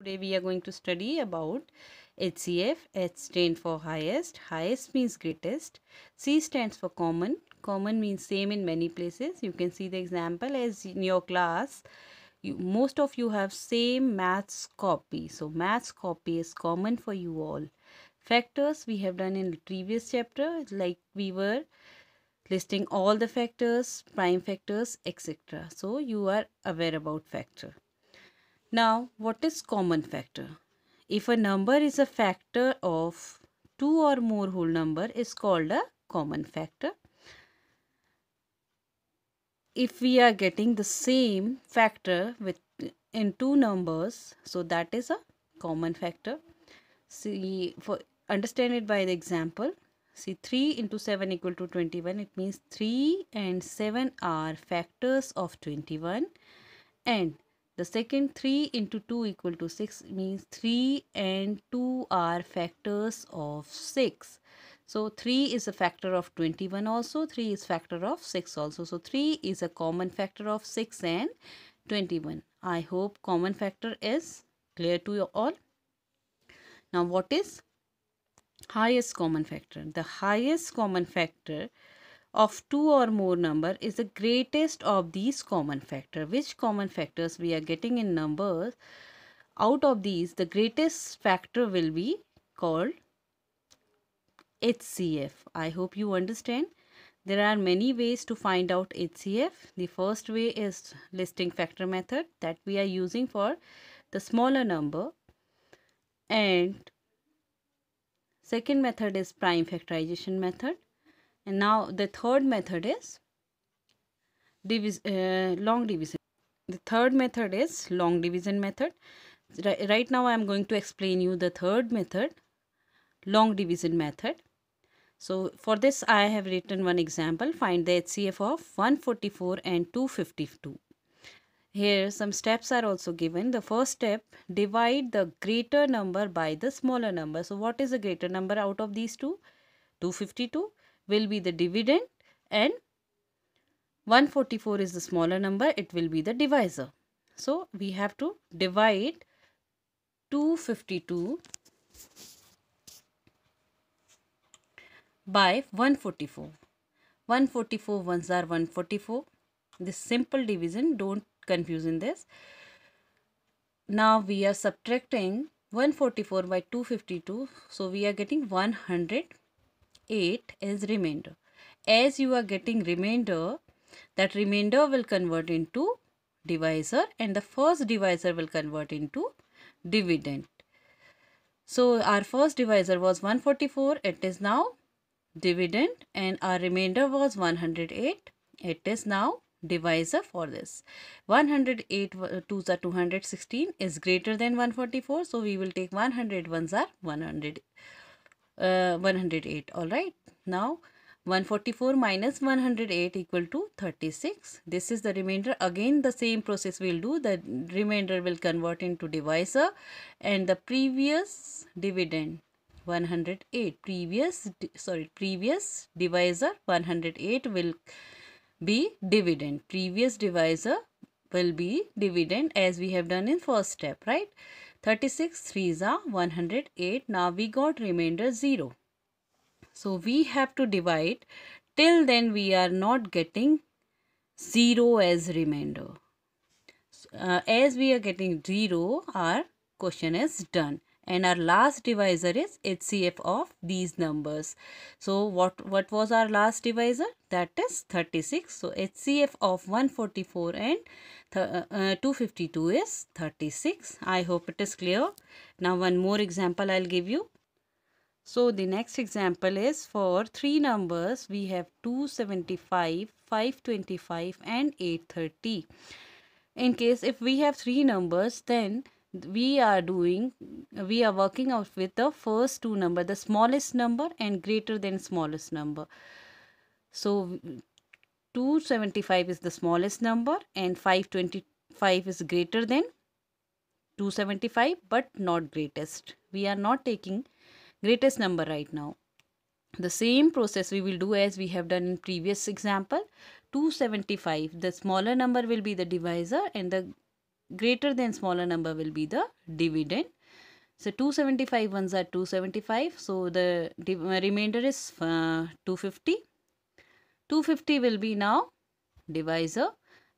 Today we are going to study about HCF. H stands for highest, highest means greatest. C stands for common, common means same in many places. You can see the example as in your class. You, most of you have same maths copy. So maths copy is common for you all. Factors we have done in previous chapter like we were listing all the factors, prime factors, etc. So you are aware about factor. Now, what is common factor? If a number is a factor of two or more whole number is called a common factor. If we are getting the same factor with in two numbers, so that is a common factor. See, for understand it by the example. See, 3 into 7 equal to 21. It means 3 and 7 are factors of 21 and the second 3 into 2 equal to 6 means 3 and 2 are factors of 6. So 3 is a factor of 21 also, 3 is factor of 6 also. So 3 is a common factor of 6 and 21. I hope common factor is clear to you all. Now what is highest common factor? The highest common factor of two or more number is the greatest of these common factor. Which common factors we are getting in numbers? Out of these, the greatest factor will be called HCF. I hope you understand. There are many ways to find out HCF. The first way is listing factor method that we are using for the smaller number. And second method is prime factorization method and now the third method is divis uh, long division the third method is long division method R right now i am going to explain you the third method long division method so for this I have written one example find the HCF of 144 and 252. Here some steps are also given. The first step divide the greater number by the smaller number. So what is the greater number out of these two? 252 will be the dividend and 144 is the smaller number it will be the divisor. So we have to divide 252 by 144. 144 ones are 144. This simple division don't confuse in this. Now we are subtracting 144 by 252. So we are getting 100 8 as remainder. As you are getting remainder, that remainder will convert into divisor and the first divisor will convert into dividend. So our first divisor was 144, it is now dividend and our remainder was 108, it is now divisor for this. 108 2s uh, are 216 is greater than 144. So we will take 100 ones are 100. Uh, 108 all right now 144 minus 108 equal to 36 this is the remainder again the same process we'll do the remainder will convert into divisor and the previous dividend 108 previous sorry previous divisor 108 will be dividend previous divisor will be dividend as we have done in first step right 36 are 108. Now we got remainder 0. So we have to divide. Till then we are not getting 0 as remainder. Uh, as we are getting 0, our question is done and our last divisor is HCF of these numbers. So what, what was our last divisor? That is 36. So HCF of 144 and uh, uh 252 is 36. I hope it is clear. Now one more example I'll give you. So the next example is for three numbers we have 275, 525 and 830. In case if we have three numbers then we are doing we are working out with the first two number the smallest number and greater than smallest number so 275 is the smallest number and 525 is greater than 275 but not greatest we are not taking greatest number right now the same process we will do as we have done in previous example 275 the smaller number will be the divisor and the greater than smaller number will be the dividend. So 275 ones are 275. So the uh, remainder is uh, 250. 250 will be now divisor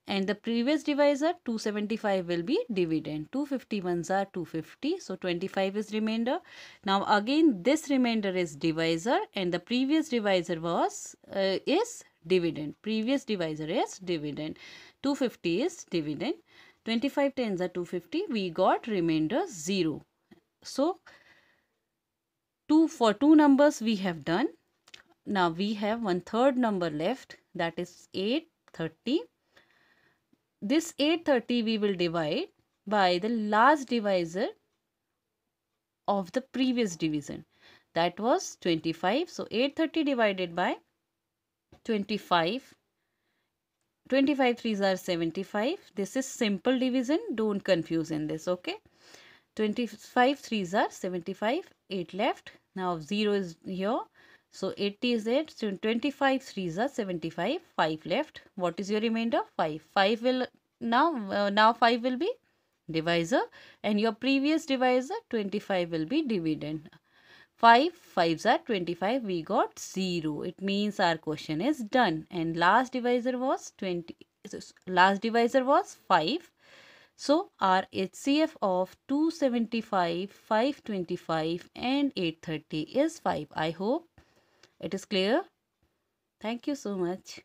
and the previous divisor 275 will be dividend 251s are 250 so 25 is remainder now again this remainder is divisor and the previous divisor was uh, is dividend previous divisor is dividend 250 is dividend 25 tens are 250. We got remainder 0. So, two for two numbers we have done. Now, we have one third number left that is 830. This 830 we will divide by the last divisor of the previous division that was 25. So, 830 divided by 25 25 3s are 75. This is simple division. Don't confuse in this. Okay. 25 3s are 75. 8 left. Now 0 is here. So eight is it. So 25 3s are 75. 5 left. What is your remainder? 5. 5 will now, uh, now 5 will be divisor and your previous divisor 25 will be dividend. 5 5s are 25 we got 0 it means our question is done and last divisor was 20 last divisor was 5 so our HCF of 275 525 and 830 is 5 I hope it is clear thank you so much